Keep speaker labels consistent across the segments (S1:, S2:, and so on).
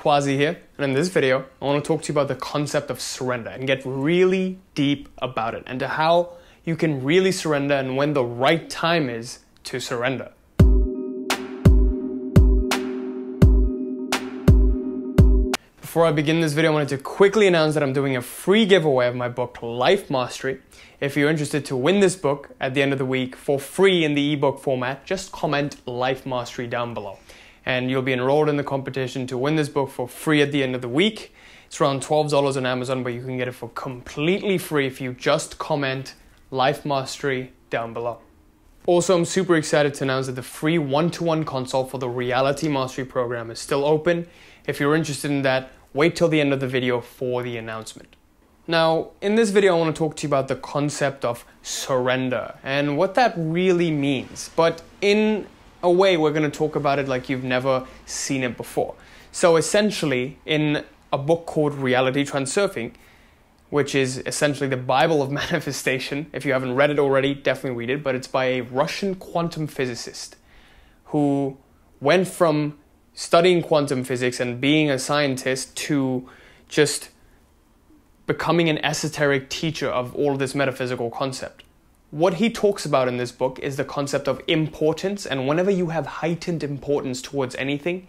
S1: Quasi here, and in this video, I want to talk to you about the concept of surrender and get really deep about it and to how you can really surrender and when the right time is to surrender. Before I begin this video, I wanted to quickly announce that I'm doing a free giveaway of my book, Life Mastery. If you're interested to win this book at the end of the week for free in the ebook format, just comment Life Mastery down below and you'll be enrolled in the competition to win this book for free at the end of the week. It's around $12 on Amazon, but you can get it for completely free if you just comment Life Mastery down below. Also, I'm super excited to announce that the free one to one consult for the Reality Mastery program is still open. If you're interested in that, wait till the end of the video for the announcement. Now, in this video, I want to talk to you about the concept of surrender and what that really means. But in a way we're going to talk about it like you've never seen it before. So, essentially, in a book called Reality Transurfing, which is essentially the Bible of manifestation, if you haven't read it already, definitely read it, but it's by a Russian quantum physicist who went from studying quantum physics and being a scientist to just becoming an esoteric teacher of all this metaphysical concept what he talks about in this book is the concept of importance, and whenever you have heightened importance towards anything,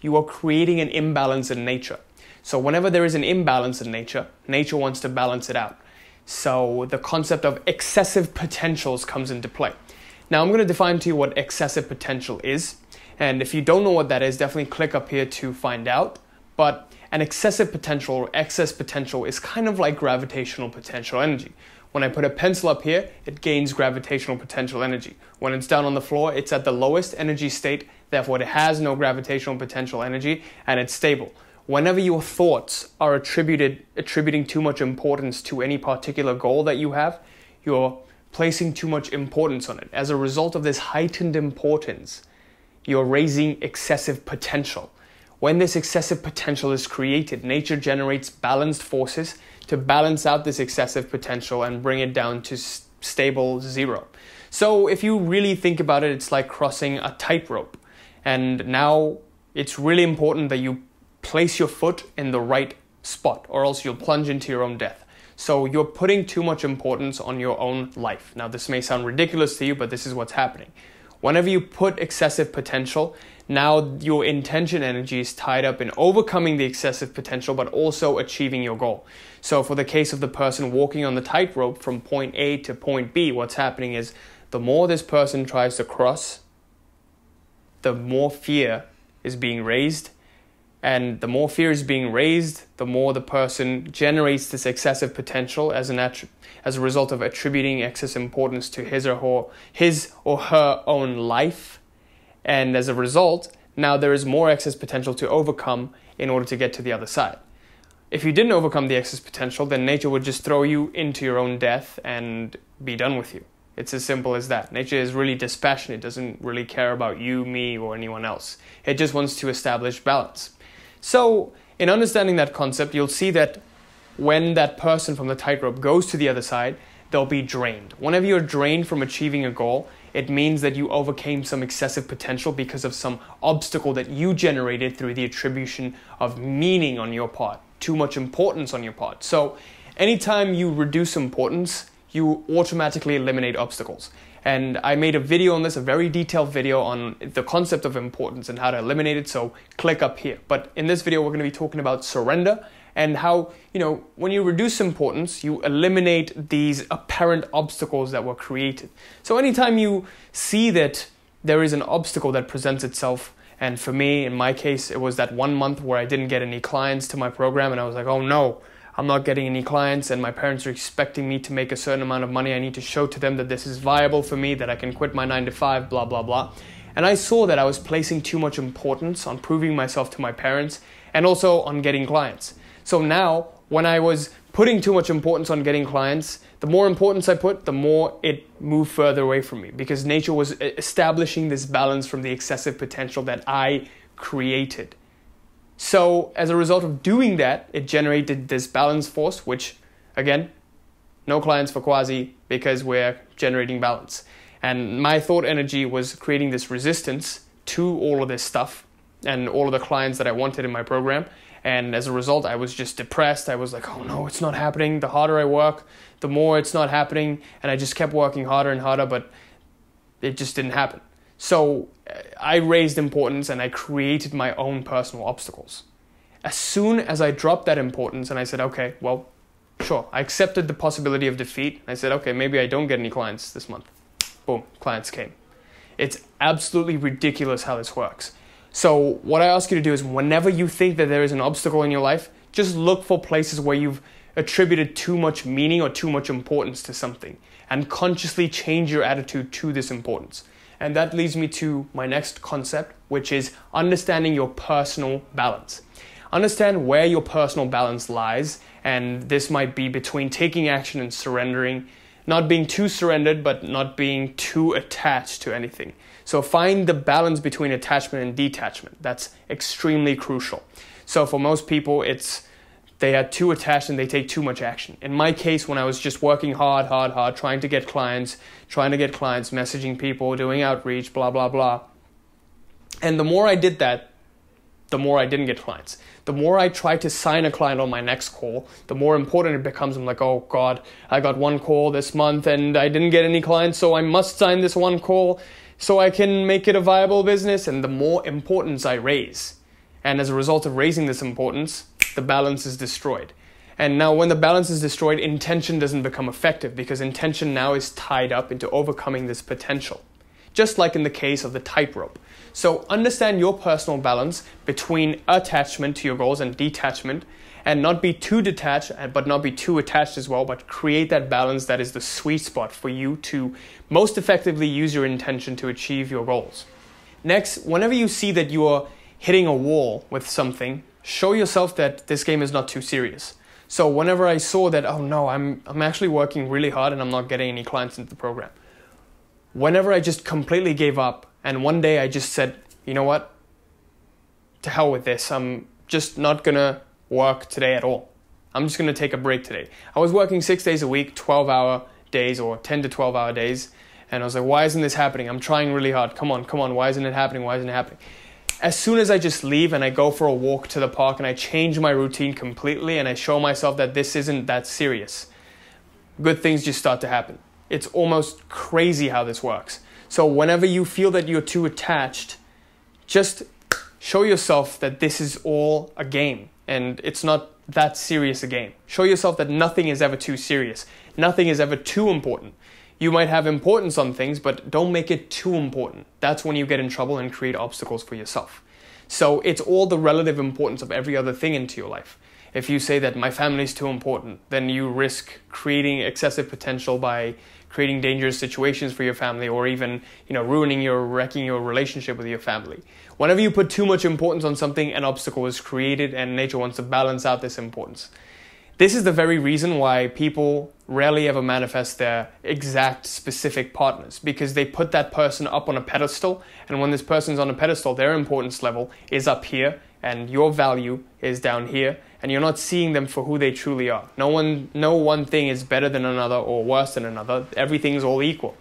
S1: you are creating an imbalance in nature. So, whenever there is an imbalance in nature, nature wants to balance it out. So, the concept of excessive potentials comes into play. Now, I'm going to define to you what excessive potential is, and if you don't know what that is, definitely click up here to find out. But an excessive potential or excess potential is kind of like gravitational potential energy. When I put a pencil up here, it gains gravitational potential energy. When it's down on the floor, it's at the lowest energy state, therefore it has no gravitational potential energy, and it's stable. Whenever your thoughts are attributed attributing too much importance to any particular goal that you have, you're placing too much importance on it. As a result of this heightened importance, you're raising excessive potential. When this excessive potential is created, nature generates balanced forces to balance out this excessive potential and bring it down to stable zero. So if you really think about it, it's like crossing a tightrope. And now it's really important that you place your foot in the right spot, or else you'll plunge into your own death. So you're putting too much importance on your own life. Now, this may sound ridiculous to you, but this is what's happening. Whenever you put excessive potential now your intention energy is tied up in overcoming the excessive potential, but also achieving your goal. So, for the case of the person walking on the tightrope from point A to point B, what's happening is the more this person tries to cross, the more fear is being raised. And the more fear is being raised, the more the person generates this excessive potential as an as a result of attributing excess importance to his or her, his or her own life and as a result, now there is more excess potential to overcome in order to get to the other side. If you didn't overcome the excess potential, then nature would just throw you into your own death and be done with you. It's as simple as that. Nature is really dispassionate, doesn't really care about you, me, or anyone else. It just wants to establish balance. So, in understanding that concept, you'll see that when that person from the tightrope goes to the other side, they'll be drained. Whenever you're drained from achieving a goal, it means that you overcame some excessive potential because of some obstacle that you generated through the attribution of meaning on your part, too much importance on your part. So, anytime you reduce importance, you automatically eliminate obstacles. And I made a video on this, a very detailed video on the concept of importance and how to eliminate it. So, click up here. But in this video, we're going to be talking about surrender and how, you know, when you reduce importance, you eliminate these apparent obstacles that were created. So anytime you see that there is an obstacle that presents itself, and for me, in my case, it was that one month where I didn't get any clients to my program, and I was like, oh no, I'm not getting any clients, and my parents are expecting me to make a certain amount of money. I need to show to them that this is viable for me, that I can quit my nine to five, blah, blah, blah. And I saw that I was placing too much importance on proving myself to my parents and also on getting clients. So now, when I was putting too much importance on getting clients, the more importance I put, the more it moved further away from me because nature was establishing this balance from the excessive potential that I created. So, as a result of doing that, it generated this balance force, which again, no clients for Quasi because we're generating balance. And my thought energy was creating this resistance to all of this stuff and all of the clients that I wanted in my program and as a result, I was just depressed. I was like, oh no, it's not happening. The harder I work, the more it's not happening. And I just kept working harder and harder, but it just didn't happen. So uh, I raised importance and I created my own personal obstacles. As soon as I dropped that importance and I said, okay, well, sure, I accepted the possibility of defeat. I said, okay, maybe I don't get any clients this month. Boom, clients came. It's absolutely ridiculous how this works. So, what I ask you to do is whenever you think that there is an obstacle in your life, just look for places where you've attributed too much meaning or too much importance to something and consciously change your attitude to this importance. And that leads me to my next concept, which is understanding your personal balance. Understand where your personal balance lies, and this might be between taking action and surrendering, not being too surrendered, but not being too attached to anything. So find the balance between attachment and detachment. That's extremely crucial. So for most people, it's they are too attached and they take too much action. In my case, when I was just working hard, hard, hard, trying to get clients, trying to get clients, messaging people, doing outreach, blah, blah, blah. And the more I did that, the more I didn't get clients. The more I tried to sign a client on my next call, the more important it becomes. I'm like, oh God, I got one call this month and I didn't get any clients, so I must sign this one call so I can make it a viable business and the more importance I raise. And as a result of raising this importance, the balance is destroyed. And now, when the balance is destroyed, intention doesn't become effective because intention now is tied up into overcoming this potential, just like in the case of the tightrope. So, understand your personal balance between attachment to your goals and detachment, and not be too detached, but not be too attached as well, but create that balance that is the sweet spot for you to most effectively use your intention to achieve your goals. Next, whenever you see that you are hitting a wall with something, show yourself that this game is not too serious. So whenever I saw that, oh no, I'm, I'm actually working really hard and I'm not getting any clients into the program. Whenever I just completely gave up and one day I just said, you know what, to hell with this, I'm just not gonna work today at all. I'm just going to take a break today. I was working six days a week, 12 hour days or 10 to 12 hour days. And I was like, why isn't this happening? I'm trying really hard. Come on, come on. Why isn't it happening? Why isn't it happening? As soon as I just leave and I go for a walk to the park and I change my routine completely and I show myself that this isn't that serious, good things just start to happen. It's almost crazy how this works. So, whenever you feel that you're too attached, just show yourself that this is all a game and it's not that serious a game. Show yourself that nothing is ever too serious, nothing is ever too important. You might have importance on things, but don't make it too important. That's when you get in trouble and create obstacles for yourself. So it's all the relative importance of every other thing into your life if you say that my family is too important, then you risk creating excessive potential by creating dangerous situations for your family or even, you know, ruining your wrecking your relationship with your family. Whenever you put too much importance on something, an obstacle is created and nature wants to balance out this importance. This is the very reason why people rarely ever manifest their exact specific partners because they put that person up on a pedestal. And when this person's on a pedestal, their importance level is up here and your value is down here and you're not seeing them for who they truly are. No one, no one thing is better than another or worse than another. Everything's all equal.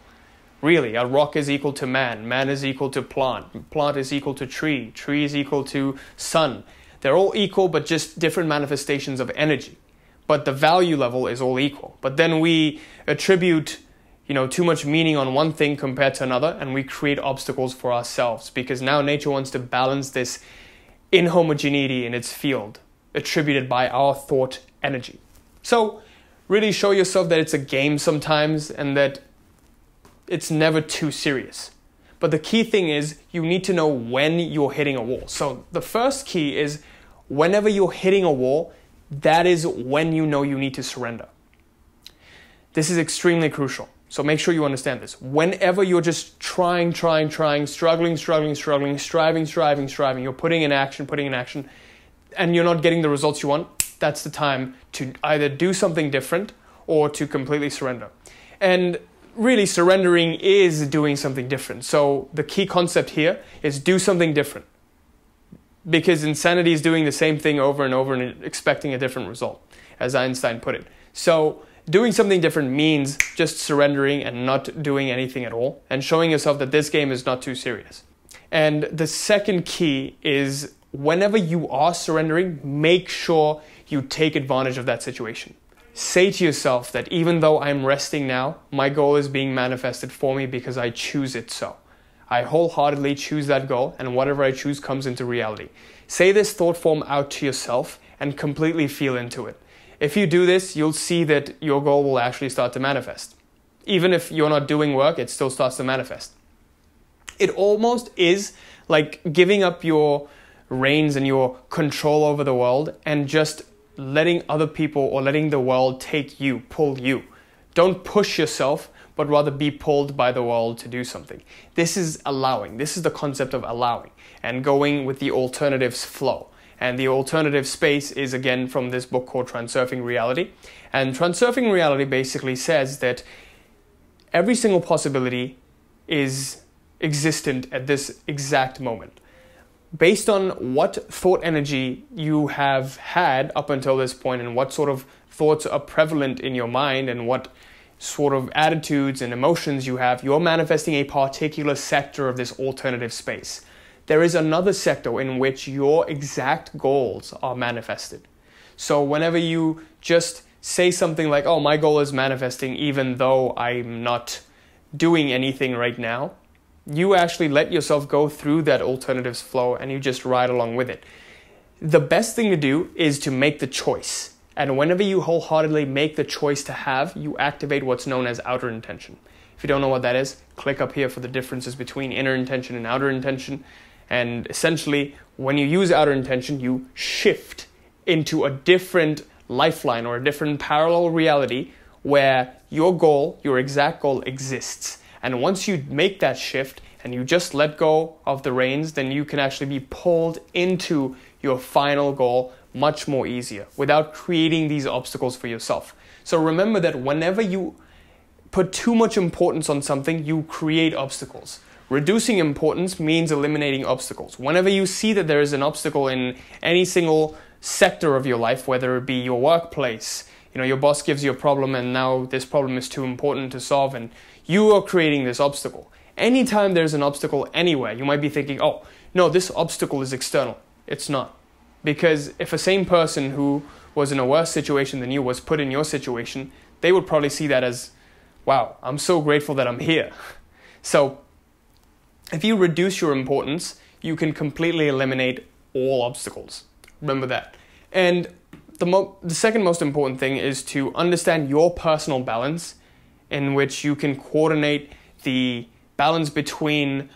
S1: Really, a rock is equal to man, man is equal to plant, plant is equal to tree, tree is equal to sun. They're all equal, but just different manifestations of energy. But the value level is all equal. But then we attribute you know too much meaning on one thing compared to another and we create obstacles for ourselves because now nature wants to balance this inhomogeneity in its field attributed by our thought energy. So, really show yourself that it's a game sometimes and that it's never too serious. But the key thing is you need to know when you're hitting a wall. So, the first key is whenever you're hitting a wall, that is when you know you need to surrender. This is extremely crucial. So make sure you understand this. Whenever you're just trying, trying, trying, struggling, struggling, struggling, striving, striving, striving, you're putting in action, putting in action, and you're not getting the results you want, that's the time to either do something different or to completely surrender. And really, surrendering is doing something different. So the key concept here is do something different. Because insanity is doing the same thing over and over and expecting a different result, as Einstein put it. So doing something different means just surrendering and not doing anything at all and showing yourself that this game is not too serious. And the second key is whenever you are surrendering, make sure you take advantage of that situation. Say to yourself that even though I'm resting now, my goal is being manifested for me because I choose it so. I wholeheartedly choose that goal, and whatever I choose comes into reality. Say this thought form out to yourself and completely feel into it. If you do this, you'll see that your goal will actually start to manifest. Even if you're not doing work, it still starts to manifest. It almost is like giving up your reins and your control over the world and just letting other people or letting the world take you, pull you. Don't push yourself, but rather be pulled by the world to do something. This is allowing. This is the concept of allowing and going with the alternatives flow. And the alternative space is again from this book called Transurfing Reality. And Transurfing Reality basically says that every single possibility is existent at this exact moment based on what thought energy you have had up until this point and what sort of thoughts are prevalent in your mind and what sort of attitudes and emotions you have, you're manifesting a particular sector of this alternative space. There is another sector in which your exact goals are manifested. So, whenever you just say something like, Oh, my goal is manifesting, even though I'm not doing anything right now, you actually let yourself go through that alternatives flow and you just ride along with it. The best thing to do is to make the choice. And whenever you wholeheartedly make the choice to have, you activate what's known as outer intention. If you don't know what that is, click up here for the differences between inner intention and outer intention. And essentially, when you use outer intention, you shift into a different lifeline or a different parallel reality where your goal, your exact goal exists and once you make that shift and you just let go of the reins, then you can actually be pulled into your final goal much more easier without creating these obstacles for yourself. So remember that whenever you put too much importance on something, you create obstacles. Reducing importance means eliminating obstacles. Whenever you see that there is an obstacle in any single sector of your life, whether it be your workplace, you know your boss gives you a problem and now this problem is too important to solve and you are creating this obstacle anytime there's an obstacle anywhere you might be thinking oh no this obstacle is external it's not because if a same person who was in a worse situation than you was put in your situation they would probably see that as wow i'm so grateful that i'm here so if you reduce your importance you can completely eliminate all obstacles remember that and the, mo- the second most important thing is to understand your personal balance in which you can coordinate the balance between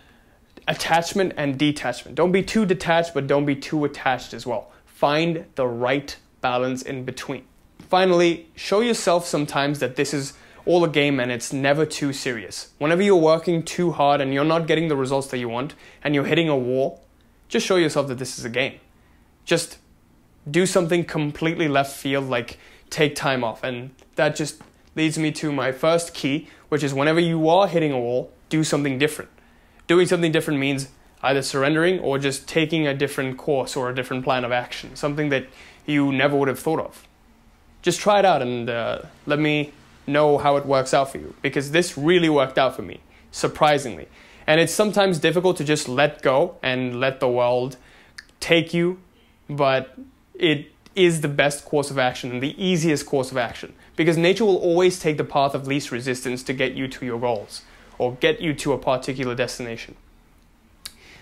S1: attachment and detachment. Don't be too detached, but don't be too attached as well. Find the right balance in between. Finally, show yourself sometimes that this is all a game and it's never too serious. Whenever you're working too hard and you're not getting the results that you want and you're hitting a wall, just show yourself that this is a game. Just do something completely left field, like take time off. And that just leads me to my first key, which is whenever you are hitting a wall, do something different. Doing something different means either surrendering or just taking a different course or a different plan of action, something that you never would have thought of. Just try it out and uh, let me know how it works out for you because this really worked out for me, surprisingly. And it's sometimes difficult to just let go and let the world take you, but it is the best course of action and the easiest course of action because nature will always take the path of least resistance to get you to your goals or get you to a particular destination.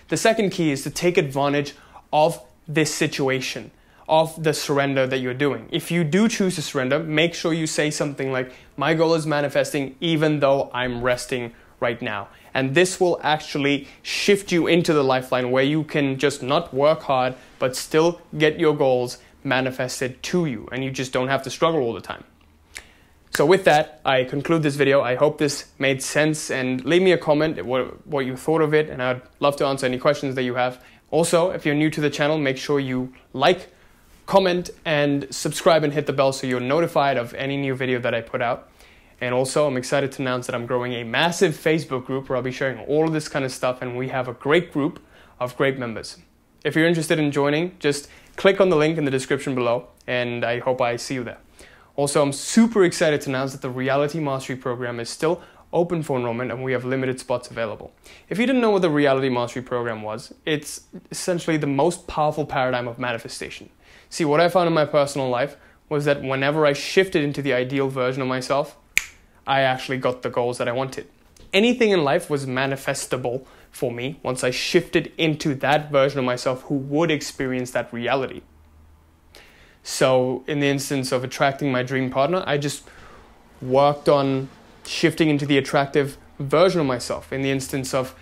S1: The second key is to take advantage of this situation, of the surrender that you're doing. If you do choose to surrender, make sure you say something like, My goal is manifesting even though I'm resting right now. And this will actually shift you into the lifeline where you can just not work hard, but still get your goals manifested to you. And you just don't have to struggle all the time. So, with that, I conclude this video. I hope this made sense and leave me a comment what, what you thought of it. And I'd love to answer any questions that you have. Also, if you're new to the channel, make sure you like, comment, and subscribe and hit the bell so you're notified of any new video that I put out. And also, I'm excited to announce that I'm growing a massive Facebook group where I'll be sharing all of this kind of stuff, and we have a great group of great members. If you're interested in joining, just click on the link in the description below, and I hope I see you there. Also, I'm super excited to announce that the Reality Mastery Program is still open for enrollment and we have limited spots available. If you didn't know what the Reality Mastery Program was, it's essentially the most powerful paradigm of manifestation. See, what I found in my personal life was that whenever I shifted into the ideal version of myself, I actually got the goals that I wanted. Anything in life was manifestable for me once I shifted into that version of myself who would experience that reality. So, in the instance of attracting my dream partner, I just worked on shifting into the attractive version of myself. In the instance of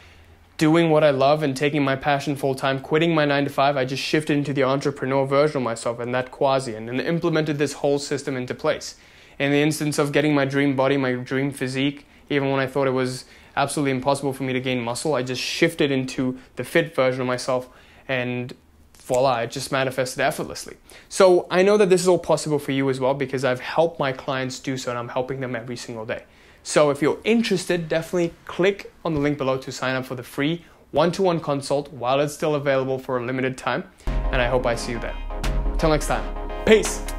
S1: doing what I love and taking my passion full time, quitting my nine to five, I just shifted into the entrepreneur version of myself and that quasi and, and implemented this whole system into place in the instance of getting my dream body, my dream physique, even when I thought it was absolutely impossible for me to gain muscle, I just shifted into the fit version of myself and voila, it just manifested effortlessly. So I know that this is all possible for you as well because I've helped my clients do so and I'm helping them every single day. So if you're interested, definitely click on the link below to sign up for the free one to one consult while it's still available for a limited time. And I hope I see you there. Till next time, peace.